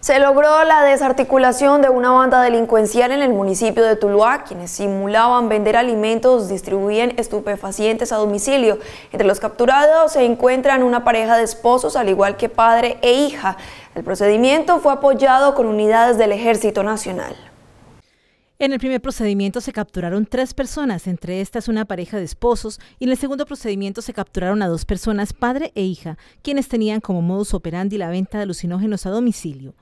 Se logró la desarticulación de una banda delincuencial en el municipio de Tuluá, quienes simulaban vender alimentos, distribuían estupefacientes a domicilio. Entre los capturados se encuentran una pareja de esposos, al igual que padre e hija. El procedimiento fue apoyado con unidades del Ejército Nacional. En el primer procedimiento se capturaron tres personas, entre estas una pareja de esposos, y en el segundo procedimiento se capturaron a dos personas, padre e hija, quienes tenían como modus operandi la venta de alucinógenos a domicilio.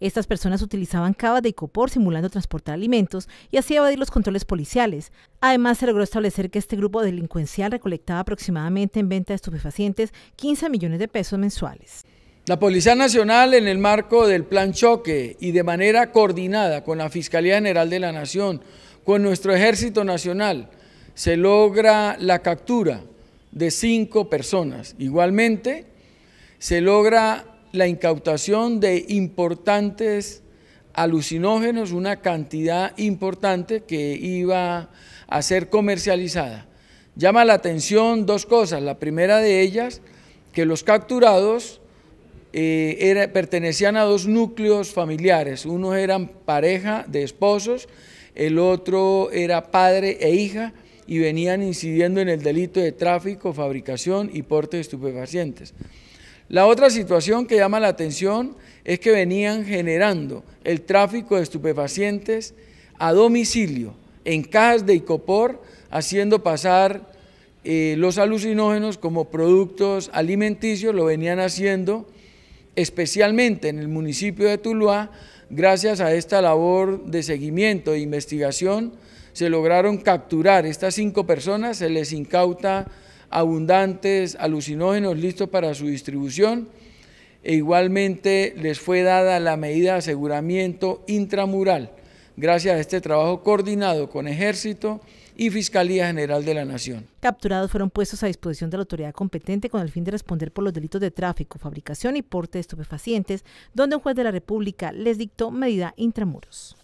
Estas personas utilizaban cava de icopor simulando transportar alimentos y así evadir los controles policiales. Además, se logró establecer que este grupo delincuencial recolectaba aproximadamente en venta de estupefacientes 15 millones de pesos mensuales. La Policía Nacional, en el marco del Plan Choque y de manera coordinada con la Fiscalía General de la Nación, con nuestro Ejército Nacional, se logra la captura de cinco personas. Igualmente, se logra la incautación de importantes alucinógenos, una cantidad importante que iba a ser comercializada. Llama la atención dos cosas. La primera de ellas, que los capturados eh, pertenecían a dos núcleos familiares. Unos eran pareja de esposos, el otro era padre e hija y venían incidiendo en el delito de tráfico, fabricación y porte de estupefacientes. La otra situación que llama la atención es que venían generando el tráfico de estupefacientes a domicilio, en cajas de icopor, haciendo pasar eh, los alucinógenos como productos alimenticios, lo venían haciendo especialmente en el municipio de Tuluá, gracias a esta labor de seguimiento e investigación, se lograron capturar estas cinco personas, se les incauta abundantes alucinógenos listos para su distribución e igualmente les fue dada la medida de aseguramiento intramural gracias a este trabajo coordinado con Ejército y Fiscalía General de la Nación. Capturados fueron puestos a disposición de la autoridad competente con el fin de responder por los delitos de tráfico, fabricación y porte de estupefacientes, donde un juez de la República les dictó medida intramuros.